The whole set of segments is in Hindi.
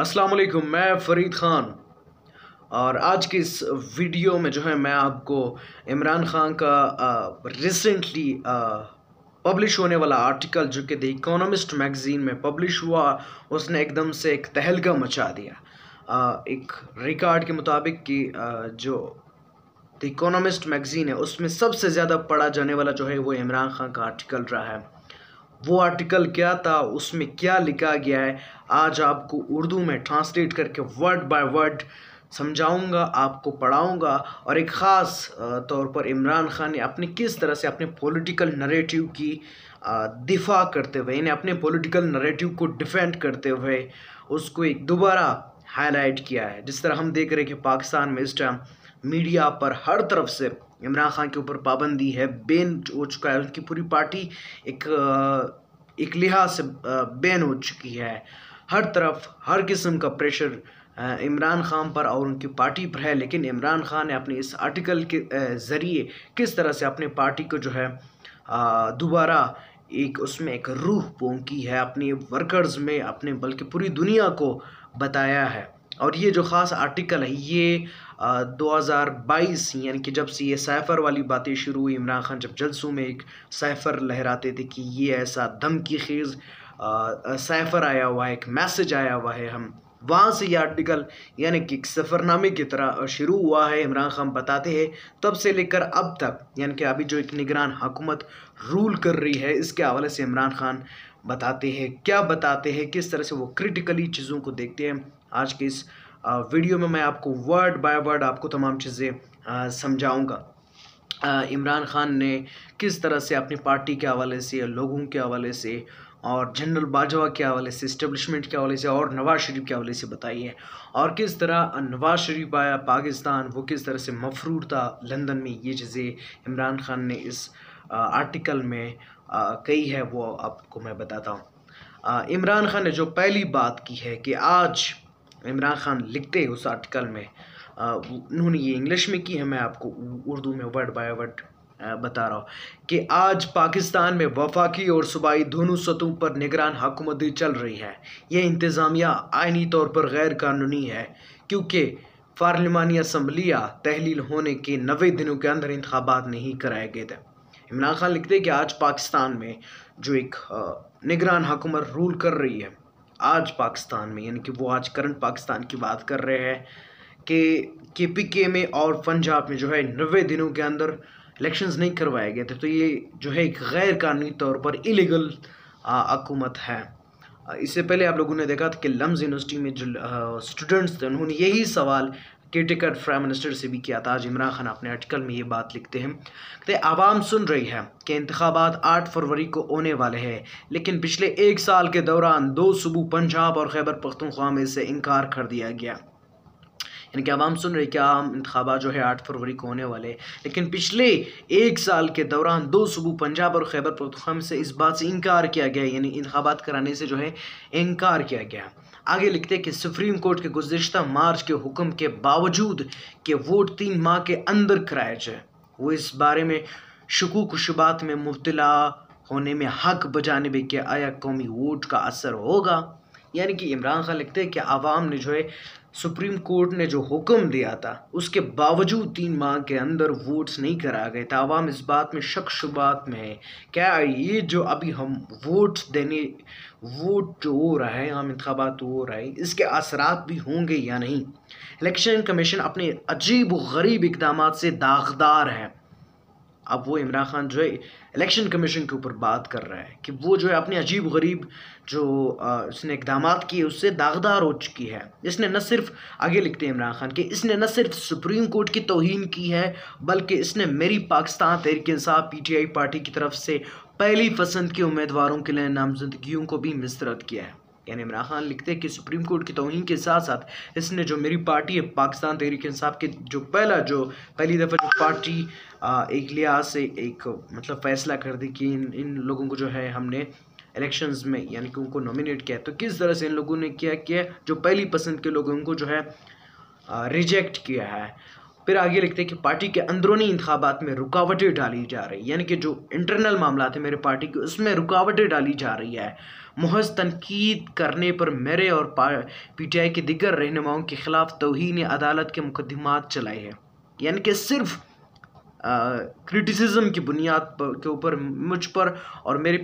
अस्सलाम वालेकुम मैं फरीद ख़ान और आज की इस वीडियो में जो है मैं आपको इमरान ख़ान का रिसेंटली पब्लिश होने वाला आर्टिकल जो कि द इकोनॉमिस्ट मैगज़ीन में पब्लिश हुआ उसने एकदम से एक तहलका मचा दिया आ, एक रिकॉर्ड के मुताबिक कि जो द इकोनॉमिस्ट मैगज़ीन है उसमें सबसे ज़्यादा पढ़ा जाने वाला जो है वो इमरान खान का आर्टिकल रहा है वो आर्टिकल क्या था उसमें क्या लिखा गया है आज आपको उर्दू में ट्रांसलेट करके वर्ड बाय वर्ड समझाऊंगा आपको पढ़ाऊंगा और एक ख़ास तौर पर इमरान खान ने अपने किस तरह से अपने पॉलिटिकल नरेटिव की दिफा करते हुए यानी अपने पॉलिटिकल नरेटिव को डिफेंड करते हुए उसको एक दोबारा हाईलाइट किया है जिस तरह हम देख रहे हैं कि पाकिस्तान में इस टाइम मीडिया पर हर तरफ से इमरान खान के ऊपर पाबंदी है बैन हो चुका है उनकी पूरी पार्टी एक एक लिहाज से बैन हो चुकी है हर तरफ हर किस्म का प्रेशर इमरान खान पर और उनकी पार्टी पर है लेकिन इमरान खान ने अपने इस आर्टिकल के ज़रिए किस तरह से अपने पार्टी को जो है दोबारा एक उसमें एक रूह पोंकी है अपने वर्कर्स में अपने बल्कि पूरी दुनिया को बताया है और ये जो ख़ास आर्टिकल है ये 2022 यानी कि जब से ये सैफ़र वाली बातें शुरू हुई इमरान खान जब जलसों में एक सैफ़र लहराते थे कि ये ऐसा दम की खेज़ सैफ़र आया हुआ है एक मैसेज आया हुआ है हम वहाँ से ये आर्टिकल यानी कि सफ़रनामे की तरह शुरू हुआ है इमरान खान बताते हैं तब से लेकर अब तक यानी कि अभी जो एक निगरान हुकूमत रूल कर रही है इसके हवाले से इमरान खान बताते हैं क्या बताते हैं किस तरह से वो क्रिटिकली चीज़ों को देखते हैं आज के इस वीडियो में मैं आपको वर्ड बाय वर्ड आपको तमाम चीज़ें समझाऊंगा इमरान खान ने किस तरह से अपनी पार्टी के हवाले से लोगों के हवाले से और जनरल बाजवा के हवाले से इस्टबलिशमेंट के हवाले से और नवाज़ शरीफ के हवाले से बताई है और किस तरह नवाज़ शरीफ आया पाकिस्तान वो किस तरह से मफरूर था लंदन में ये चीज़ें इमरान खान ने इस आर्टिकल में कही है वो आपको मैं बताता हूँ इमरान खान ने जो पहली बात की है कि आज इमरान ख़ान लिखते उस आर्टिकल में उन्होंने ये इंग्लिश में की है मैं आपको उर्दू में वर्ड बाय वर्ड बता रहा हूँ कि आज पाकिस्तान में वफाकी और सूबाई दोनों सतहों पर निगरान हुकूमतें चल रही हैं यह इंतज़ामिया आइनी तौर पर गैर कानूनी है क्योंकि पार्लिमानी असम्बलियाँ तहलील होने के नबे दिनों के अंदर इंतबात नहीं कराए गए थे इमरान खान लिखते कि आज पाकिस्तान में जो एक निगरान हुकूमत रूल कर रही है आज पाकिस्तान में यानी कि वो आज करंट पाकिस्तान की बात कर रहे हैं कि के पी के में और पंजाब में जो है नबे दिनों के अंदर इलेक्शंस नहीं करवाए गए थे तो ये जो है एक गैर कानूनी तौर पर इलीगल हकूमत है इससे पहले आप लोगों ने देखा था कि लम्स यूनिवर्सिटी में जो स्टूडेंट्स थे उन्होंने यही सवाल केटेकर प्राइम मिनिस्टर से भी किया था आज इमरान खान अपने आर्टिकल में ये बात लिखते हैं कहते आवाम सुन रही है कि इंतबात आठ फरवरी को होने वाले हैं लेकिन पिछले एक साल के दौरान दो सुबह पंजाब और खैबर पख्तनख्वा में इसे इनकार कर दिया गया यानी कि आवाम सुन रही कि आम इंतबा जो है आठ फरवरी को होने वाले लेकिन पिछले एक साल के दौरान दो सुबह पंजाब और खैबर पख्तनख्वा से इस बात से इनकार किया गया यानी इंतबात कराने से जो है इनकार किया गया आगे लिखते कि सुप्रीम कोर्ट के गुजशत मार्च के हुक्म के बावजूद कि वोट तीन माह के अंदर कराया जाए वो इस बारे में शकूक शुबात में मुबतला होने में हक बजाने में कि आया कौमी वोट का असर होगा यानी कि इमरान खान लिखते हैं कि आवाम ने जो है सुप्रीम कोर्ट ने जो हुक्म दिया था उसके बावजूद तीन माह के अंदर वोट्स नहीं कराए गए थे आवाम इस बात में शक शुबात में है क्या ये जो अभी हम वोट्स देने वोट जो हो रहा है हम इंतबात हो रहा है इसके असरात भी होंगे या नहीं इलेक्शन कमीशन अपने अजीब व गरीब इकदाम से दागदार हैं अब वो इमरान खान जो है इलेक्शन कमीशन के ऊपर बात कर रहा है कि वो जो है अपने अजीब गरीब जो उसने इकदाम किए उससे दागदार हो चुकी है इसने न सिर्फ आगे लिखते हैं इमरान खान के इसने न सिर्फ सुप्रीम कोर्ट की तोहन की है बल्कि इसने मेरी पाकिस्तान तहरीक साहब पी टी आई पार्टी की तरफ से पहली पसंद के उम्मीदवारों के लिए नामजदगियों को भी मस्तरद किया है यानी इमरान खान लिखते हैं कि सुप्रीम कोर्ट की तोहन के साथ साथ इसने जो मेरी पार्टी है पाकिस्तान तहरीक इंसाफ के जो पहला जो पहली दफ़ा जो पार्टी एक लिहाज से एक मतलब फ़ैसला कर दी कि इन इन लोगों को जो है हमने इलेक्शंस में यानी कि उनको नॉमिनेट किया तो किस तरह से इन लोगों ने क्या किया जो पहली पसंद के लोग उनको जो है रिजेक्ट किया है फिर आगे लिखते हैं कि पार्टी के अंदरूनी इंतबात में रुकावटें डाली जा रही है यानी कि जो इंटरनल मामला थे मेरे पार्टी के उसमें रुकावटें डाली जा रही है महज तनकीद करने पर मेरे और पी टी आई के दिगर रहनुमाओं के खिलाफ तोहन अदालत के मुकदमात चलाए हैं यानी कि सिर्फ क्रिटिसिज्म की बुनियाद पर के ऊपर मुझ पर और मेरे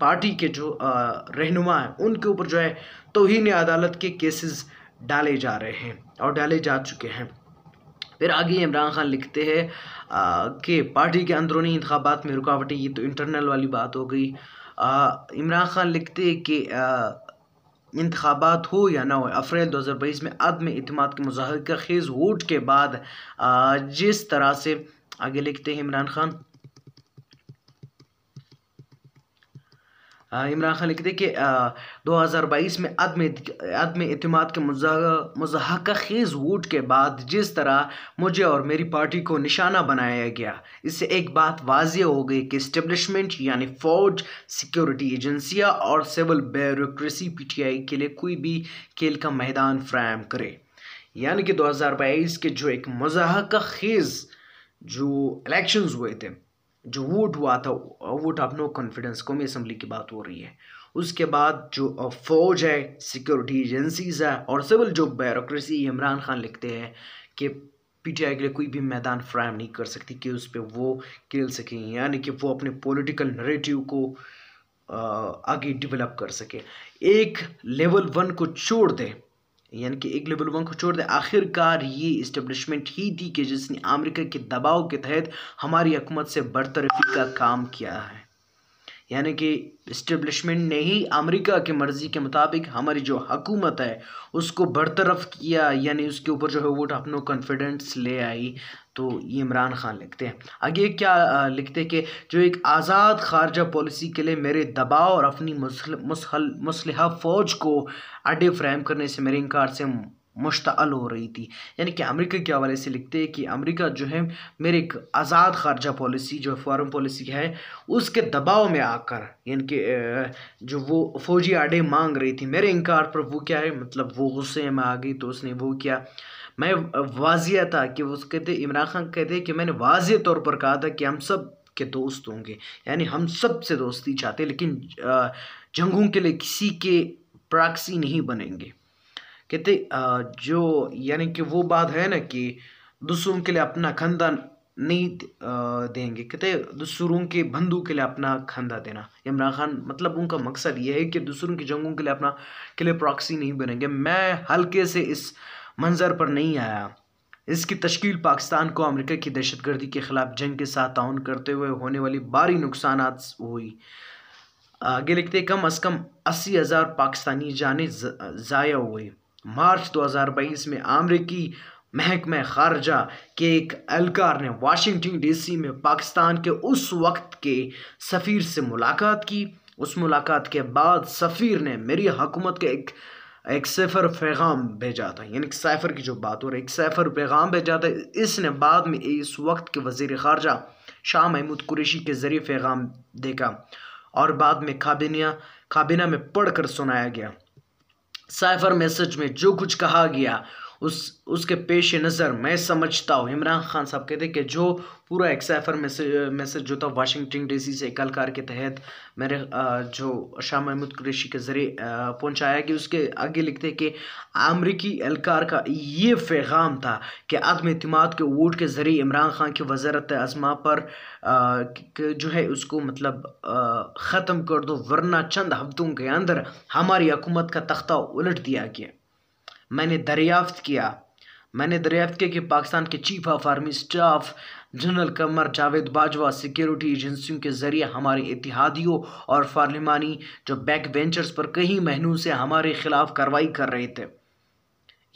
पार्टी के जो रहनुमा हैं उनके ऊपर जो है तोहन अदालत के केसेस डाले जा रहे हैं और डाले जा चुके हैं फिर आगे इमरान खान लिखते हैं कि पार्टी के अंदरूनी इंतबात में रुकावटें ये तो इंटरनल वाली बात हो गई इमरान खान लिखते हैं कि इंतबात हो या ना हो अप्रैल दो हज़ार बाईस में आदम अतमाद के मुजाहरा खेज वोट के बाद जिस तरह से आगे लिखते हैं इमरान खान इमरान खान लिखते कि दो हज़ार बाईस में अदम अदम अतमाद के मजाक खेज वोट के बाद जिस तरह मुझे और मेरी पार्टी को निशाना बनाया गया इससे एक बात वाज हो गई कि इस्टबलिशमेंट यानी फौज सिक्योरिटी एजेंसियाँ और civil bureaucracy P T I के लिए कोई भी खेल का मैदान फ्राहम करे यानी कि दो हज़ार बाईस के जो एक मजाक खेज़ जो इलेक्शंस हुए थे जो वोट हुआ था वोट ऑफ नो कॉन्फिडेंस कौमी असम्बली की बात हो रही है उसके बाद जो फौज है सिक्योरिटी एजेंसीज है और सिविल जो बैरोसी इमरान खान लिखते हैं कि पीटीआई के लिए कोई भी मैदान फ्राहम नहीं कर सकती कि उस पर वो खेल सकें यानी कि वो अपने पॉलिटिकल नरेटिव को आगे डेवलप कर सके एक लेवल वन को छोड़ दें यानी कि एक लेवल वन को छोड़ दें आखिरकार ये इस्टेब्लिशमेंट ही थी कि जिसने अमेरिका के दबाव के तहत हमारी हकूमत से बरतरफी का काम किया है यानी कि इस्टेब्लिशमेंट ने ही अमेरिका के मर्ज़ी के मुताबिक हमारी जो हकूमत है उसको बरतरफ किया यानी उसके ऊपर जो है वो अपनो कॉन्फिडेंस ले आई तो ये इमरान खान लिखते हैं आगे क्या लिखते हैं कि जो एक आज़ाद खारजा पॉलिसी के लिए मेरे दबाव और अपनी मुसल मुसल मुसलह फ़ौज को अड्डे फ्राहम करने से मेरे इनकार से मुश्तल हो रही थी यानी कि अमेरिका के हवाले से लिखते हैं कि अमेरिका जो है मेरे एक आज़ाद खारजा पॉलिसी जो फॉरेन पॉलिसी है उसके दबाव में आकर यानी कि जो वो फौजी आडे मांग रही थी मेरे इनकार पर वो क्या है मतलब वो गुस्से में आ गई तो उसने वो किया मैं वाजिया था कि वो कहते इमरान खान कहते कि मैंने वाज तौर पर कहा था कि हम सब के दोस्त होंगे यानी हम सब से दोस्ती चाहते लेकिन जंगों के लिए किसी के प्राक्सी नहीं बनेंगे कहते जो यानी कि वो बात है ना कि दूसरों के लिए अपना खंदा नहीं देंगे कहते दूसरों के बंधु के लिए अपना खंदा देना इमरान खान मतलब उनका मकसद ये है कि दूसरों की जंगों के लिए अपना के लिए प्रॉक्सी नहीं बनेंगे मैं हल्के से इस मंजर पर नहीं आया इसकी तश्कील पाकिस्तान को अमेरिका की दहशतगर्दी के ख़िलाफ़ जंग के साथ ताउन करते हुए होने वाली भारी नुकसान हुई आगे लिखते कम अज़ कम अस्सी हज़ार पाकिस्तानी जाने ज़ाया हुई मार्च 2022 में अमरीकी महकमे खारजा के एक एहलकार ने वाशिंगटन डीसी में पाकिस्तान के उस वक्त के सफ़ीर से मुलाकात की उस मुलाकात के बाद सफ़ीर ने मेरी हुकूमत के एक एक सफ़र पैगाम भेजा था यानी सैफर की जो बात हो रही एक सैफर पैगाम भेजा था इसने बाद में इस वक्त के वजीर खारजा शाह महमूद कुरेशी के ज़रिए पैगाम देखा और बाद में काबिनिया काबिना में पढ़कर सुनाया गया साइफर मैसेज में जो कुछ कहा गया उस उसके पेश नज़र मैं समझता हूँ इमरान खान साहब कहते कि जो पूरा एक सैफर मैसेज मैसेज जो था वाशिंगटन डीसी से कलकार के तहत मेरे जो शाह महमूद कुरेशी के ज़रिए पहुँचाया कि उसके आगे लिखते कि अमरीकी एहलकार का ये पैगाम था कि आदम अतमाद के वोट के ज़रिए इमरान खान की वजारत आजमा पर जो है उसको मतलब ख़त्म कर दो वरना चंद हफ्तों के अंदर हमारी हकूमत का तख्ता उलट दिया गया मैंने दरियाफ्त किया मैंने दरियाफ्त किया कि पाकिस्तान के chief of army staff general Qamar Javed Bajwa security एजेंसियों के ज़रिए हमारे इतिहादियों और पार्लिमानी जो बैक बेंचर्स पर कई महीनों से हमारे खिलाफ कार्रवाई कर रहे थे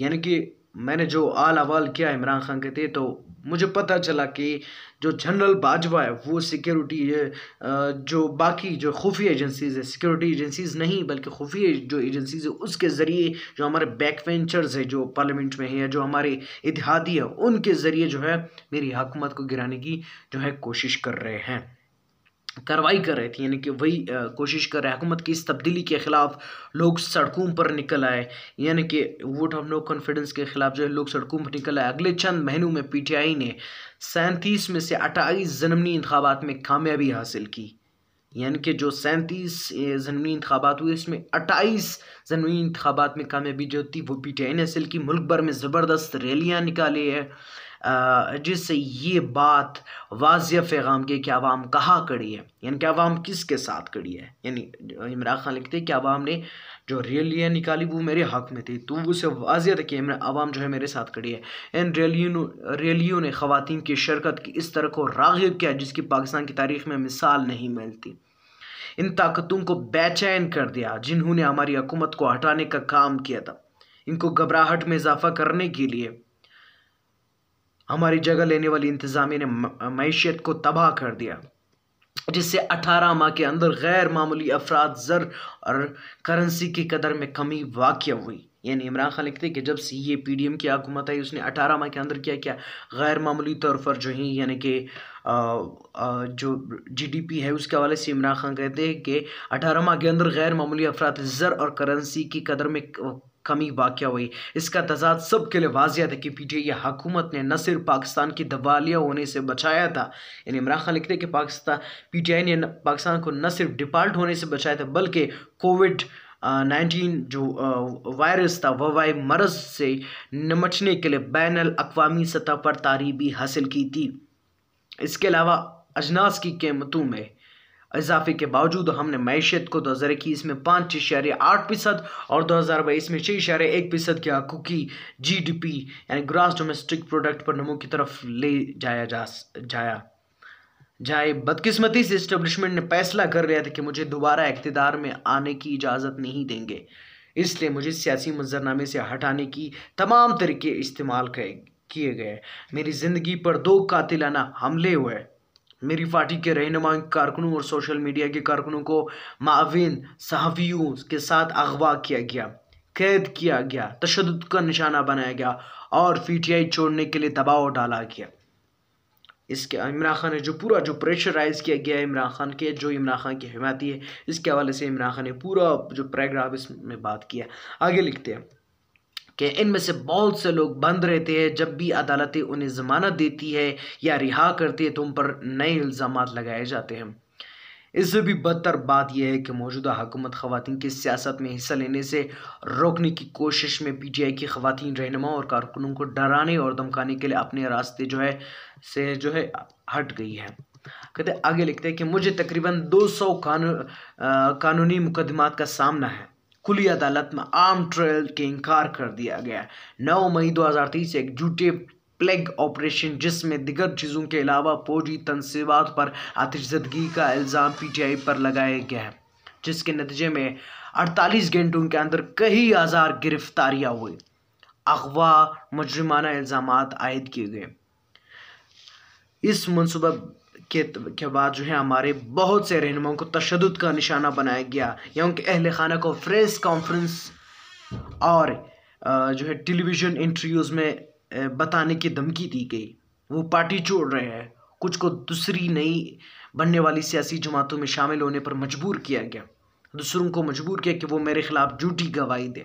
यानी कि मैंने जो आल अवाल किया इमरान खान के थे तो मुझे पता चला कि जो जनरल बाजवा है वो सिक्योरिटी जो बाकी जो खुफिया एजेंसीज है सिक्योरिटी एजेंसीज नहीं बल्कि खुफिया जो एजेंसीज है उसके ज़रिए जो हमारे बैक वेंचर्स है जो पार्लियामेंट में है या जो हमारे इतिहादी है उनके ज़रिए जो है मेरी हुकूमत को गिराने की जो है कोशिश कर रहे हैं कार्रवाई कर रहे थे यानी कि वही कोशिश कर रहे हैं हुकूमत की इस तब्दीली के ख़िलाफ़ लोग सड़कों पर निकल आए यानी कि वोट ऑफ नो कॉन्फिडेंस के ख़िलाफ़ जो है लोग सड़कों पर निकल आए अगले चंद महीनों में पीटीआई ने सैंतीस में से अट्ठाईस ज़मनी इंतबात में कामयाबी हासिल की यानी कि जो सैंतीस ज़मीनी इंतबात हुए इसमें अट्ठाईस ज़मीनी इंतबात में कामयाबी जो थी वो पी टी आई ने हासिल की मुल्क भर में ज़बरदस्त रैलियाँ निकाली है जिससे ये बात वाज पैगाम की कि आवाम कहाँ कड़ी है यानी कि आवाम किसके साथ कड़ी है यानी इमरान खान लिखते हैं कि आवाम ने जो रैलियाँ निकाली वो मेरे हक में थी तो उसे वाजिया था कि आवाम जो है मेरे साथ कड़ी है इन रैलियों रैलियों ने खातन की शिरकत की इस तरह को रागब किया जिसकी पाकिस्तान की तारीख में मिसाल नहीं मिलती इन ताकतों को बेचैन कर दिया जिन्होंने हमारी हुकूमत को हटाने का काम किया था इनको घबराहट में इजाफा करने के लिए हमारी जगह लेने वाली इंतज़ामी ने मीशत को तबाह कर दिया जिससे 18 माह के अंदर गैर मामूली अफराद जर और करेंसी की कदर में कमी वाक़ हुई यानी इमरान खान लिखते कि जब C A P D M की हकूमत आई उसने अठारह माह के अंदर क्या क्या गैर मामूली तौर पर जो है यानी कि जो जी डी पी है उसके हवाले से इमरान खान कहते हैं कि अठारह माह के अंदर गैर मामूली अफराद ज़र और करेंसी की कदर में कमी वाक़ हुई इसका तजाद सब के लिए वाजिया था कि टी आई हकूमत ने न सिर्फ पाकिस्तान की दवालिया होने से बचाया था यानी इमरान खान लिखते कि पाकिस्तान पी टी आई ने पाकिस्तान को न सिर्फ डिफाल्ट होने से बचाया था बल्कि कोविड नाइन्टीन जो वायरस था वबाई मरज से निमटने के लिए बैन अवी सतह पर तारीबी हासिल की थी इसके अलावा अजनास की कीमतों में इजाफे के बावजूद हमने मैशियत को दो हज़ार इक्कीस में पाँच इशारे आठ फीसद और दो हज़ार बाईस में छः इशारे एक फीसद के आंकू की जी डी पी यानी ग्रास डोमेस्टिक प्रोडक्ट पर नमो की तरफ ले जाया जा जाया जाए बदकिस्मती से इस्टबलिशमेंट ने फैसला कर लिया था कि मुझे दोबारा इकतदार में आने की इजाज़त नहीं देंगे इसलिए मुझे सियासी मंजरनामे से हटाने की तमाम तरीके इस्तेमाल किए गए मेरी ज़िंदगी पर दो कातिलाना हमले हुए मेरी पार्टी के रहनुमा कारकुनों और सोशल मीडिया के कारकुनों को माविन सहाफ़ियों के साथ अगवा किया गया कैद किया गया तशद का निशाना बनाया गया और पीटीआई छोड़ने के लिए दबाव डाला गया इसके इमरान खान ने जो पूरा जो प्रेशराइज़ किया गया इमरान खान के जो इमरान खान की हिमाती है इसके हवाले से इमरान खान ने पूरा जो पैराग्राफ इसमें बात किया आगे लिखते हैं कि इनमें से बहुत से लोग बंद रहते हैं जब भी अदालतें उन्हें ज़मानत देती है या रिहा करती है तो उन पर नए इल्ज़ाम लगाए जाते हैं इससे भी बदतर बात यह है कि मौजूदा हुकूमत खातन की सियासत में हिस्सा लेने से रोकने की कोशिश में पी टी आई की खातन रहनुमाओं और कारकुनों को डराने और धमकाने के लिए अपने रास्ते जो है से जो है हट गई है कहते आगे लिखते हैं कि मुझे तकरीबन 200 कानू, कानूनी मुकदमात का सामना है खुली अदालत में आर्म ट्रायल के इनकार कर दिया गया नौ मई 2023 एक जूटे प्लेग ऑपरेशन जिसमें दिगर चीज़ों के अलावा फौजी तनसीबात पर आतिशदगी का इल्ज़ाम पीटीआई पर लगाया गया है जिसके नतीजे में 48 घंटों के अंदर कई हज़ार गिरफ्तारियां हुई अगवा मुजरमाना इल्ज़ाम आयद किए गए इस मनसूबा के के बाद जो है हमारे बहुत से रहनुमाओं को तशद का निशाना बनाया गया या उनके अहल खाना को प्रेस कॉन्फ्रेंस और जो है टेलीविज़न इंटरव्यूज़ में बताने की धमकी दी गई वो पार्टी छोड़ रहे हैं कुछ को दूसरी नई बनने वाली सियासी जमातों में शामिल होने पर मजबूर किया गया दूसरों को मजबूर किया कि वो मेरे ख़िलाफ़ झूठी गवाही दें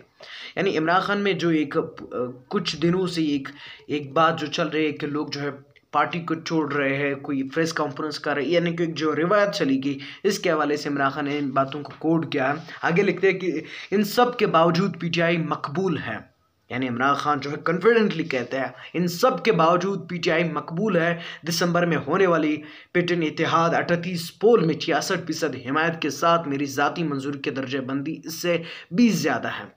यानी इमरान खान में जो एक कुछ दिनों से एक एक बात जो चल रही है कि लोग जो है पार्टी को छोड़ रहे हैं कोई प्रेस कॉन्फ्रेंस कर रहे यानी कि जो रिवायत चली गई इसके हवाले से इमरान खान ने इन बातों को कोड किया है आगे लिखते हैं कि इन सब के बावजूद पीटीआई मकबूल है यानी इमरान खान जो है कॉन्फिडेंटली कहते हैं इन सब के बावजूद पीटीआई मकबूल है दिसंबर में होने वाली पेटन इतिहाद अठतीस पोल में छियासठ फीसद हिमायत के साथ मेरी ज़ाती मंजूरी के दर्जेबंदी इससे बीस ज़्यादा है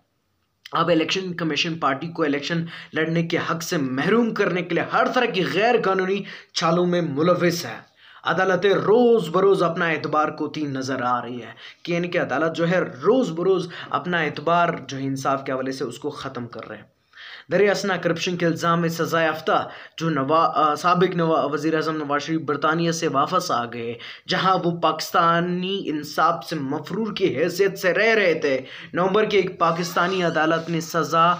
अब इलेक्शन कमीशन पार्टी को इलेक्शन लड़ने के हक से महरूम करने के लिए हर तरह की गैर कानूनी चालों में मुलविस है अदालतें रोज़ बरोज़ अपना एतबार कोती नज़र आ रही है कि यानी कि अदालत जो है रोज़ बरोज़ अपना एतबार जो है इंसाफ के हवाले से उसको ख़त्म कर रहे हैं दरियासना करप्शन के इल्ज़ाम में सजा याफ्ता जो नवा सबक नवा वज़ी अजम नवाज शरीफ बरतानिया से वापस आ गए जहाँ वो पाकिस्तानी इंसाफ से मफरूर की हैसियत से रह रहे थे नवंबर की एक पाकिस्तानी अदालत ने सज़ा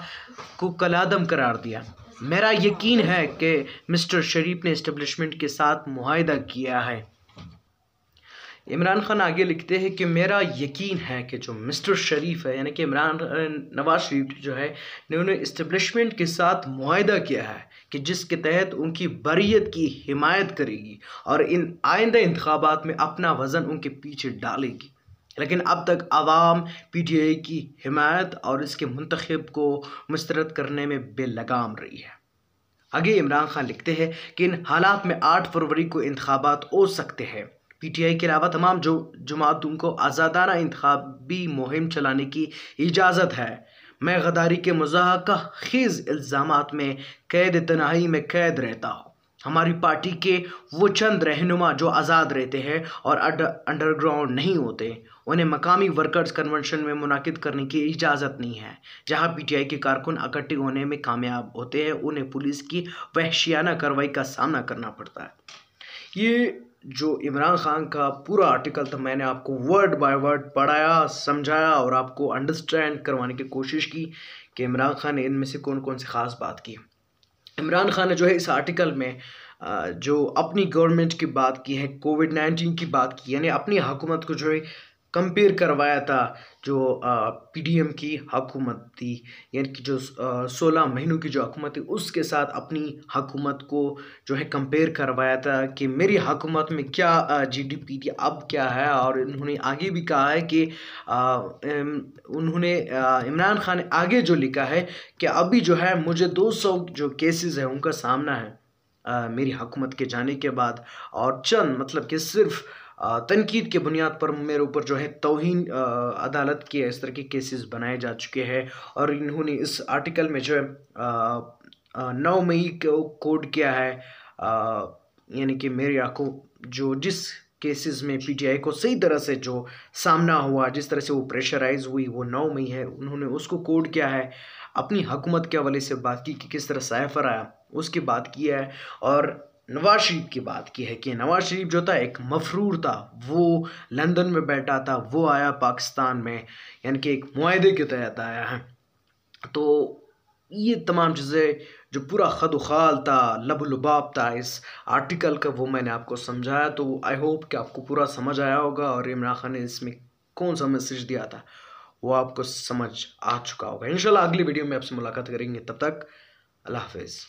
को कलादम करार दिया मेरा यकीन है कि मिस्टर शरीफ ने इस्टबलिशमेंट के साथ माहदा किया है इमरान खान आगे लिखते हैं कि मेरा यकीन है कि जो मिस्टर शरीफ है यानी कि इमरान नवाज शरीफ जो है उन्हें इस्टबलिशमेंट के साथ माहदा किया है कि जिसके तहत उनकी बरीत की हिमायत करेगी और इन आइंदा इंतबात में अपना वज़न उनके पीछे डालेगी लेकिन अब तक आवाम पी टी आई की हिमायत और इसके मंतखब को मुस्रद करने में बेलगाम रही है आगे इमरान खान लिखते हैं कि इन हालात में आठ फरवरी को इंतबात हो सकते हैं पी टी आई के अलावा तमाम जो जमातों को आज़ादाना इंतबी मुहिम चलाने की इजाज़त है मैं गदारी के मजाक खेज इल्ज़ाम में कैद तनाही में कैद रहता हूँ हमारी पार्टी के वो चंद रहनुमा जो आज़ाद रहते हैं और अंडरग्राउंड नहीं होते उन्हें मकामी वर्कर्स कन्वेंशन में मुनद करने की इजाज़त नहीं है जहां पीटीआई के कारकुन इकट्ठे होने में कामयाब होते हैं उन्हें पुलिस की वहशियाना कार्रवाई का सामना करना पड़ता है ये जो इमरान खान का पूरा आर्टिकल था मैंने आपको वर्ड बाय वर्ड पढ़ाया समझाया और आपको अंडरस्टैंड करवाने की कोशिश की कि इमरान खान ने इनमें से कौन कौन सी ख़ास बात की इमरान खान ने जो है इस आर्टिकल में जो अपनी गवर्नमेंट की बात की है कोविड नाइन्टीन की बात की यानी अपनी हुकूमत को जो है कंपेयर करवाया था जो पीडीएम की हकूमत थी यानी कि जो सोलह महीनों की जो हकूमत थी उसके साथ अपनी हकूमत को जो है कंपेयर करवाया था कि मेरी हकूमत में क्या जीडीपी डी अब क्या है और इन्होंने आगे भी कहा है कि उन्होंने इमरान खान ने आगे जो लिखा है कि अभी जो है मुझे 200 जो केसेस हैं उनका सामना है आ, मेरी हकूमत के जाने के बाद और चंद मतलब कि सिर्फ़ तनकीद के बुनियाद पर मेरे ऊपर जो है तोहन अदालत के इस तरह के केसेस बनाए जा चुके हैं और इन्होंने इस आर्टिकल में जो है नौ मई को कोड किया है यानी कि मेरी आंखों जो जिस केसेस में पीटीआई को सही तरह से जो सामना हुआ जिस तरह से वो प्रेशराइज हुई वो नौ मई है उन्होंने उसको कोड किया है अपनी हुकूमत के हवाले से बात की कि किस तरह सैफर आया उसकी बात की है और नवाज शरीफ की बात की है कि नवाज शरीफ जो था एक मफरूर था वो लंदन में बैठा था वो आया पाकिस्तान में यानी कि एक माहे के तहत आया है तो ये तमाम चीज़ें जो पूरा खद खाल था लब लबाप था इस आर्टिकल का वो मैंने आपको समझाया तो आई होप कि आपको पूरा समझ आया होगा और इमरान खान ने इसमें कौन सा मैसेज दिया था वो आपको समझ आ चुका होगा इनशाला अगली वीडियो में आपसे मुलाकात करेंगे तब तक अल्लाह हाफिज़